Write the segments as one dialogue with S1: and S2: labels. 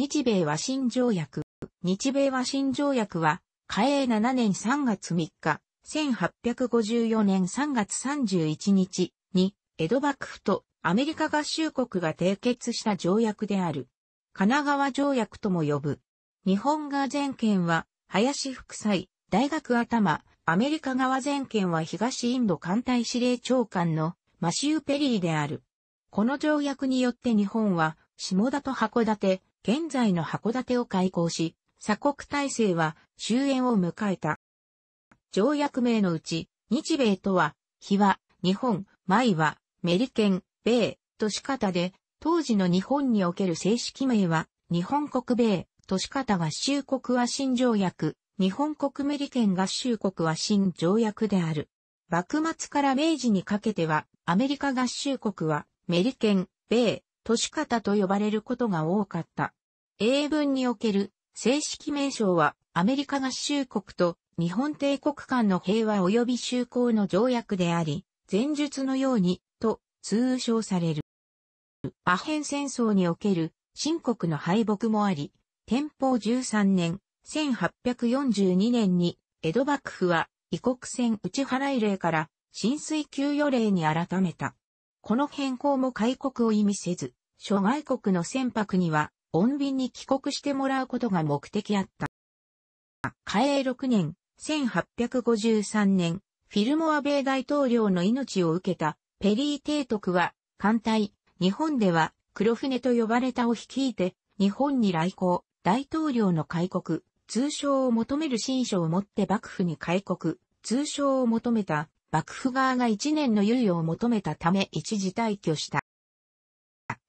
S1: 日米和親条約。日米和親条約は、嘉永7年3月3日、1854年3月31日に、江戸幕府とアメリカ合衆国が締結した条約である。神奈川条約とも呼ぶ。日本側全権は、林副裁、大学頭、アメリカ側全権は東インド艦隊司令長官のマシュー・ペリーである。この条約によって日本は、下田と函館、現在の函館を開港し、鎖国体制は終焉を迎えた。条約名のうち、日米とは、日は、日本、米は、メリケン、米、とし方で、当時の日本における正式名は、日本国米、都市方合衆国は新条約、日本国メリケン合衆国は新条約である。幕末から明治にかけては、アメリカ合衆国は、メリケン、米、都市方と呼ばれることが多かった。英文における正式名称はアメリカ合衆国と日本帝国間の平和及び就航の条約であり、前述のようにと通称される。アヘン戦争における新国の敗北もあり、天保13年、1842年に江戸幕府は異国船打払い令から浸水給与令に改めた。この変更も開国を意味せず、諸外国の船舶には穏便に帰国してもらうことが目的あった。嘉永6年、1853年、フィルモア米大統領の命を受けたペリー提督は、艦隊、日本では黒船と呼ばれたを率いて、日本に来航、大統領の開国、通称を求める新書を持って幕府に開国、通称を求めた、幕府側が1年の猶予を求めたため一時退去した。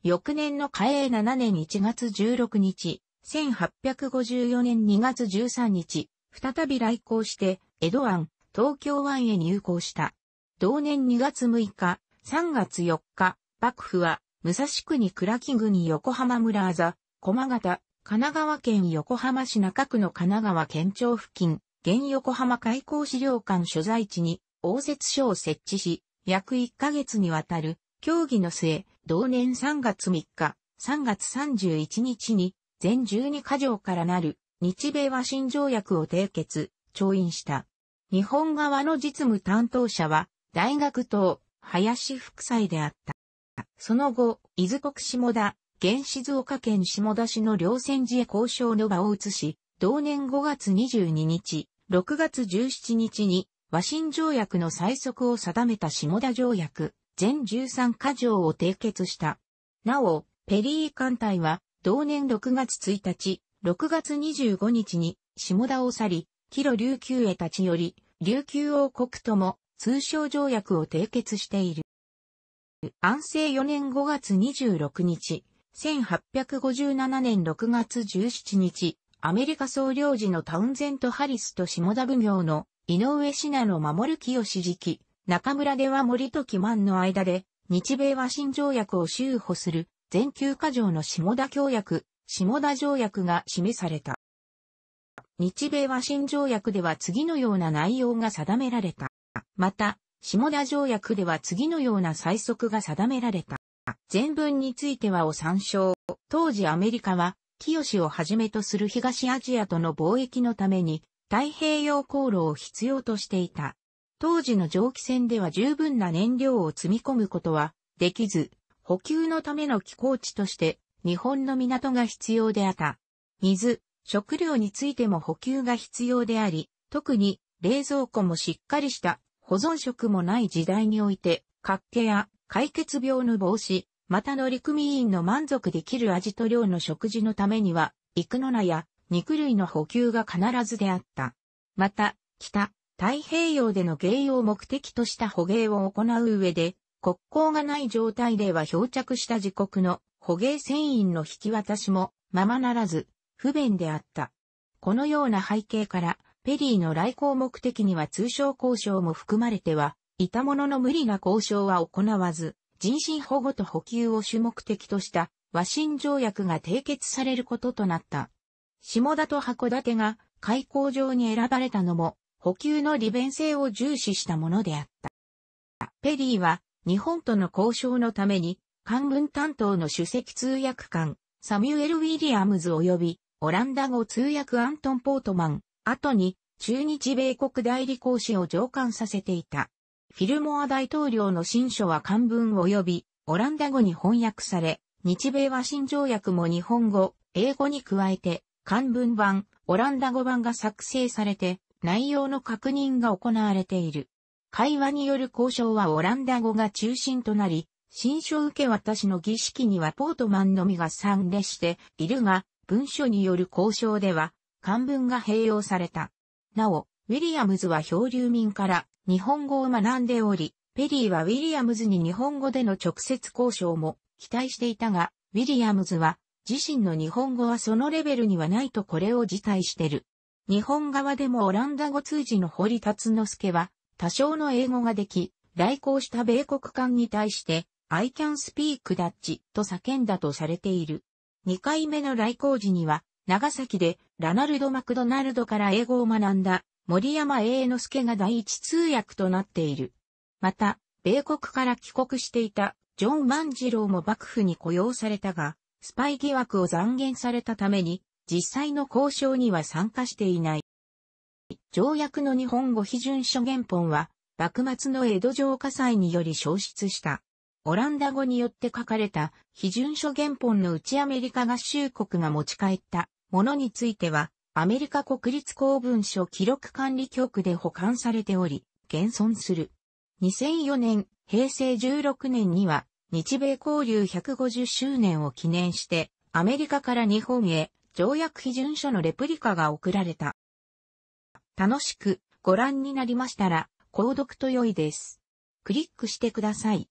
S1: 翌年の嘉永7年1月16日、1854年2月13日、再び来航して、江戸湾、東京湾へ入港した。同年2月6日、3月4日、幕府は、武蔵国倉木郡横浜村あざ、駒形、神奈川県横浜市中区の神奈川県庁付近、現横浜開港資料館所在地に、応接所を設置し、約1ヶ月にわたる協議の末、同年3月3日、3月31日に、全12カ条からなる、日米和親条約を締結、調印した。日本側の実務担当者は、大学党、林副裁であった。その後、伊豆国下田、現静岡県下田市の両戦時へ交渉の場を移し、同年5月22日、6月17日に、和親条約の最速を定めた下田条約、全13箇条を締結した。なお、ペリー艦隊は、同年6月1日、6月25日に、下田を去り、キロ琉球へ立ち寄り、琉球王国とも通商条約を締結している。安政4年5月26日、1857年6月17日、アメリカ総領事のタウンゼント・ハリスと下田奉行の井上信濃守清時期、中村では森と木満の間で、日米和親条約を修補する、全9か条の下田協約、下田条約が示された。日米和親条約では次のような内容が定められた。また、下田条約では次のような最速が定められた。全文についてはを参照。当時アメリカは、清をはじめとする東アジアとの貿易のために、太平洋航路を必要としていた。当時の蒸気船では十分な燃料を積み込むことはできず、補給のための寄港地として日本の港が必要であった。水、食料についても補給が必要であり、特に冷蔵庫もしっかりした保存食もない時代において、活気や解決病の防止、また乗組員の満足できる味と量の食事のためには、幾の名や肉類の補給が必ずであった。また、北、太平洋での芸用目的とした捕鯨を行う上で、国交がない状態では漂着した自国の捕鯨船員の引き渡しもままならず、不便であった。このような背景から、ペリーの来航目的には通商交渉も含まれては、いたものの無理な交渉は行わず、人身保護と補給を主目的とした和親条約が締結されることとなった。下田と函館が開港場に選ばれたのも、補給の利便性を重視したものであった。ペリーは日本との交渉のために、官軍担当の首席通訳官、サミュエル・ウィリアムズ及び、オランダ語通訳アントン・ポートマン、後に、中日米国代理公使を上官させていた。フィルモア大統領の新書は漢文及び、オランダ語に翻訳され、日米和親条約も日本語、英語に加えて、漢文版、オランダ語版が作成されて、内容の確認が行われている。会話による交渉はオランダ語が中心となり、新書受け渡しの儀式にはポートマンのみが参列しているが、文書による交渉では、漢文が併用された。なお、ウィリアムズは漂流民から日本語を学んでおり、ペリーはウィリアムズに日本語での直接交渉も期待していたが、ウィリアムズは自身の日本語はそのレベルにはないとこれを辞退してる。日本側でもオランダ語通じの堀達之助は、多少の英語ができ、来航した米国艦に対して、I can speak Dutch と叫んだとされている。2回目の来航時には、長崎でラナルド・マクドナルドから英語を学んだ森山栄之助が第一通訳となっている。また、米国から帰国していたジョン万次郎も幕府に雇用されたが、スパイ疑惑を残言されたために実際の交渉には参加していない。条約の日本語批准書原本は、幕末の江戸城火災により消失した。オランダ語によって書かれた批准書原本のうちアメリカ合衆国が持ち帰ったものについては、アメリカ国立公文書記録管理局で保管されており、現存する。2004年、平成16年には、日米交流150周年を記念して、アメリカから日本へ条約批准書のレプリカが送られた。楽しくご覧になりましたら、購読と良いです。クリックしてください。